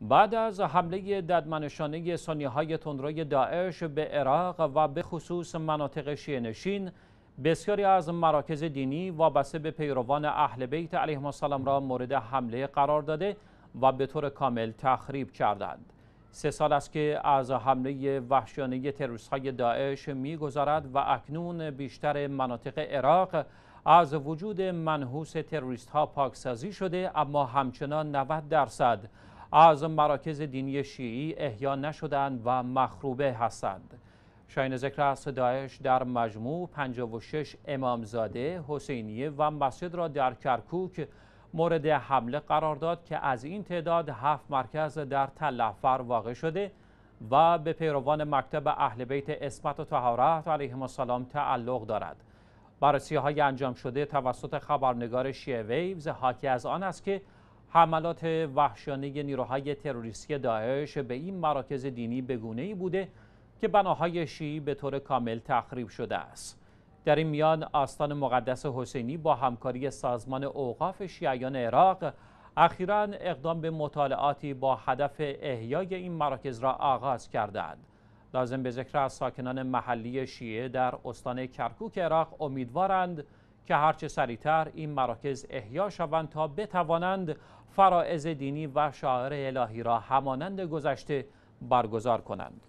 بعد از حمله ددمنشانه سنی های تندروی داعش به عراق و به خصوص مناطق شیعه نشین بسیاری از مراکز دینی وابسته به پیروان اهل بیت علیهم السلام را مورد حمله قرار داده و به طور کامل تخریب کردند سه سال است که از حمله وحشیانه تروریست های داعش میگذرد و اکنون بیشتر مناطق عراق از وجود منحوس تروریست ها پاکسازی شده اما همچنان 90 درصد از مراکز دینی شیعی احیا نشدند و مخروبه هستند شاین ذکر است داعش در مجموع 56 امامزاده حسینیه و مسجد را در کرکوک مورد حمله قرار داد که از این تعداد هفت مرکز در تلفر واقع شده و به پیروان مکتب اهل بیت اسمت و تهارت علیهم السلام تعلق دارد بررسی های انجام شده توسط خبرنگار شیعه ویوز حاکی از آن است که حملات وحشیانه نیروهای تروریستی داعش به این مراکز دینی بگونه ای بوده که بناهای شیعی به طور کامل تخریب شده است. در این میان آستان مقدس حسینی با همکاری سازمان اوقاف شیعیان عراق اخیرا اقدام به مطالعاتی با هدف احیای این مراکز را آغاز کردند. لازم به ذکر از ساکنان محلی شیعه در استان کرکوک عراق امیدوارند که هرچه سریعتر این مراکز احیا شوند تا بتوانند فرائض دینی و شاعر الهی را همانند گذشته برگزار کنند